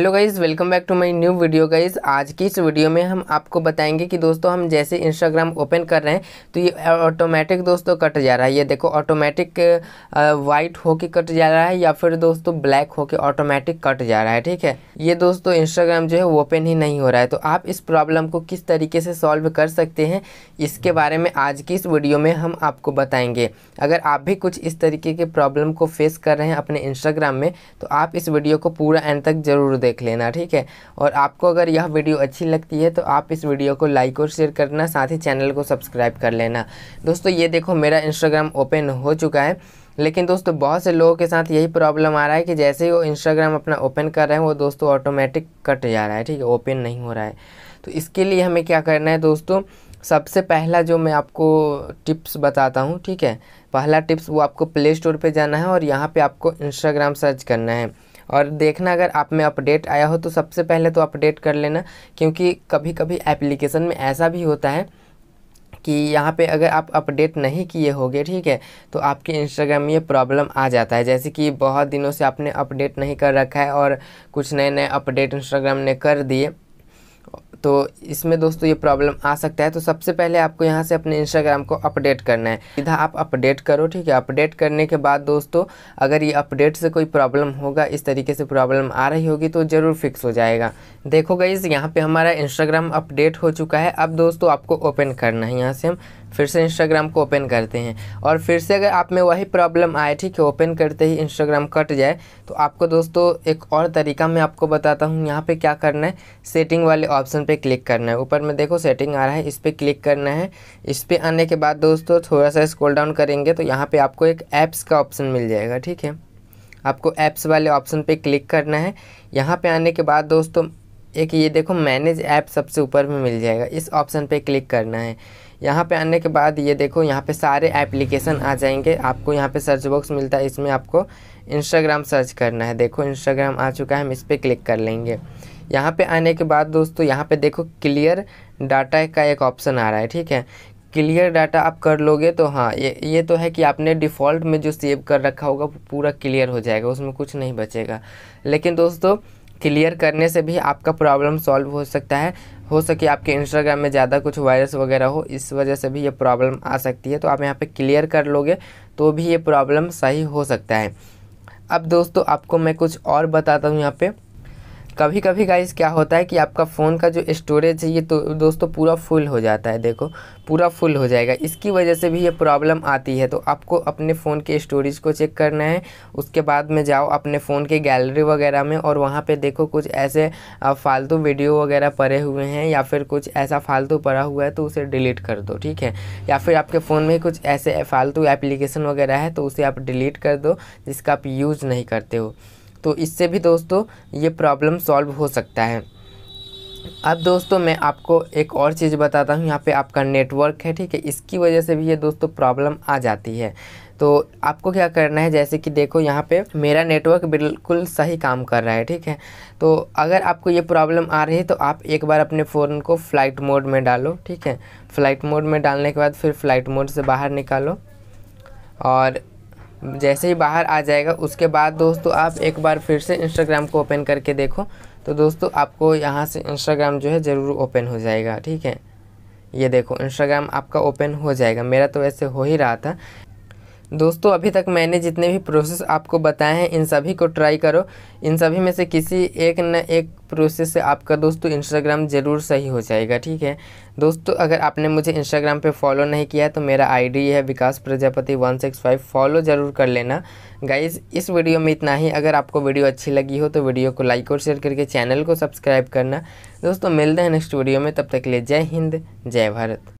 hello guys welcome back to my new video guys आज की इस वीडियो में हम आपको बताएंगे कि दोस्तों हम जैसे इंस्टाग्राम ओपन कर रहे हैं तो ये ऑटोमेटिक दोस्तों कट जा रहा है ये देखो ऑटोमेटिक वाइट होके कट जा रहा है या फिर दोस्तों ब्लैक होके ऑटोमेटिक कट जा रहा है ठीक है ये दोस्तों इंस्टाग्राम जो है ओपन ही नहीं हो रहा है तो आप इस प्रॉब्लम को किस तरीके से सॉल्व कर सकते हैं इसके बारे में आज की इस वीडियो में हम आपको बताएँगे अगर आप भी कुछ इस तरीके के प्रॉब्लम को फेस कर रहे हैं अपने इंस्टाग्राम में तो आप इस वीडियो को पूरा एंड तक ज़रूर देख लेना ठीक है और आपको अगर यह वीडियो अच्छी लगती है तो आप इस वीडियो को लाइक और शेयर करना साथ ही चैनल को सब्सक्राइब कर लेना दोस्तों ये देखो मेरा इंस्टाग्राम ओपन हो चुका है लेकिन दोस्तों बहुत से लोगों के साथ यही प्रॉब्लम आ रहा है कि जैसे ही वो इंस्टाग्राम अपना ओपन कर रहे हैं वो दोस्तों ऑटोमेटिक कट जा रहा है ठीक है ओपन नहीं हो रहा है तो इसके लिए हमें क्या करना है दोस्तों सबसे पहला जो मैं आपको टिप्स बताता हूँ ठीक है पहला टिप्स वो आपको प्ले स्टोर पर जाना है और यहाँ पर आपको इंस्टाग्राम सर्च करना है और देखना अगर आप में अपडेट आया हो तो सबसे पहले तो अपडेट कर लेना क्योंकि कभी कभी एप्लीकेशन में ऐसा भी होता है कि यहाँ पे अगर आप अपडेट नहीं किए होगे ठीक है तो आपके इंस्टाग्राम में ये प्रॉब्लम आ जाता है जैसे कि बहुत दिनों से आपने अपडेट नहीं कर रखा है और कुछ नए नए अपडेट इंस्टाग्राम ने कर दिए तो इसमें दोस्तों ये प्रॉब्लम आ सकता है तो सबसे पहले आपको यहाँ से अपने इंस्टाग्राम को अपडेट करना है सीधा आप अपडेट करो ठीक है अपडेट करने के बाद दोस्तों अगर ये अपडेट से कोई प्रॉब्लम होगा इस तरीके से प्रॉब्लम आ रही होगी तो ज़रूर फिक्स हो जाएगा देखो गई यहाँ पर हमारा इंस्टाग्राम अपडेट हो चुका है अब दोस्तों आपको ओपन करना है यहाँ से हम फिर से इंस्टाग्राम को ओपन करते हैं और फिर से अगर आप में वही प्रॉब्लम आए ठीक है ओपन करते ही इंस्टाग्राम कट जाए तो आपको दोस्तों एक और तरीका मैं आपको बताता हूँ यहाँ पे क्या करना है सेटिंग वाले ऑप्शन पे क्लिक करना है ऊपर में देखो सेटिंग आ रहा है इस पर क्लिक करना है इस पर आने के बाद दोस्तों थोड़ा सा स्कोल डाउन करेंगे तो यहाँ पर आपको एक ऐप्स का ऑप्शन मिल जाएगा ठीक है आपको ऐप्स वाले ऑप्शन पे क्लिक करना है यहाँ पे आने के बाद दोस्तों एक ये देखो मैनेज ऐप सबसे ऊपर में मिल जाएगा इस ऑप्शन पे क्लिक करना है यहाँ पे आने के बाद ये देखो यहाँ पे सारे एप्लीकेशन आ जाएंगे आपको यहाँ पे सर्च बॉक्स मिलता है इसमें आपको इंस्टाग्राम सर्च करना है देखो इंस्टाग्राम आ चुका है हम इस पर क्लिक कर लेंगे यहाँ पे आने के बाद दोस्तों यहाँ पे देखो क्लियर डाटा का एक ऑप्शन आ रहा है ठीक है क्लियर डाटा आप कर लोगे तो हाँ ये ये तो है कि आपने डिफ़ॉल्ट में जो सेव कर रखा होगा पूरा क्लियर हो जाएगा उसमें कुछ नहीं बचेगा लेकिन दोस्तों क्लियर करने से भी आपका प्रॉब्लम सॉल्व हो सकता है हो सके आपके इंस्टाग्राम में ज़्यादा कुछ वायरस वगैरह हो इस वजह से भी ये प्रॉब्लम आ सकती है तो आप यहाँ पे क्लियर कर लोगे तो भी ये प्रॉब्लम सही हो सकता है अब दोस्तों आपको मैं कुछ और बताता हूँ यहाँ पे कभी कभी गाइज क्या होता है कि आपका फ़ोन का जो स्टोरेज है ये तो दोस्तों पूरा फुल हो जाता है देखो पूरा फुल हो जाएगा इसकी वजह से भी ये प्रॉब्लम आती है तो आपको अपने फ़ोन के स्टोरेज को चेक करना है उसके बाद में जाओ अपने फ़ोन के गैलरी वगैरह में और वहाँ पर देखो कुछ ऐसे फालतू वीडियो वगैरह पड़े हुए हैं या फिर कुछ ऐसा फालतू पड़ा हुआ है तो उसे डिलीट कर दो ठीक है या फिर आपके फ़ोन में कुछ ऐसे फालतू एप्लीकेशन वगैरह है तो उसे आप डिलीट कर दो जिसका आप यूज़ नहीं करते हो तो इससे भी दोस्तों ये प्रॉब्लम सॉल्व हो सकता है अब दोस्तों मैं आपको एक और चीज़ बताता हूँ यहाँ पे आपका नेटवर्क है ठीक है इसकी वजह से भी ये दोस्तों प्रॉब्लम आ जाती है तो आपको क्या करना है जैसे कि देखो यहाँ पे मेरा नेटवर्क बिल्कुल सही काम कर रहा है ठीक है तो अगर आपको ये प्रॉब्लम आ रही है तो आप एक बार अपने फ़ोन को फ़्लाइट मोड में डालो ठीक है फ़्लाइट मोड में डालने के बाद फिर फ़्लाइट मोड से बाहर निकालो और जैसे ही बाहर आ जाएगा उसके बाद दोस्तों आप एक बार फिर से इंस्टाग्राम को ओपन करके देखो तो दोस्तों आपको यहाँ से इंस्टाग्राम जो है ज़रूर ओपन हो जाएगा ठीक है ये देखो इंस्टाग्राम आपका ओपन हो जाएगा मेरा तो ऐसे हो ही रहा था दोस्तों अभी तक मैंने जितने भी प्रोसेस आपको बताए हैं इन सभी को ट्राई करो इन सभी में से किसी एक न एक प्रोसेस से आपका दोस्तों इंस्टाग्राम ज़रूर सही हो जाएगा ठीक है दोस्तों अगर आपने मुझे इंस्टाग्राम पे फॉलो नहीं किया है तो मेरा आईडी है Vikas Prajapati one six five follow ज़रूर कर लेना गाइज इस वीडियो में इतना ही अगर आपको वीडियो अच्छी लगी हो तो वीडियो को लाइक और शेयर करके चैनल को सब्सक्राइब करना दोस्तों मिलते हैं नेक्स्ट वीडियो में तब तक के लिए जय हिंद जय भारत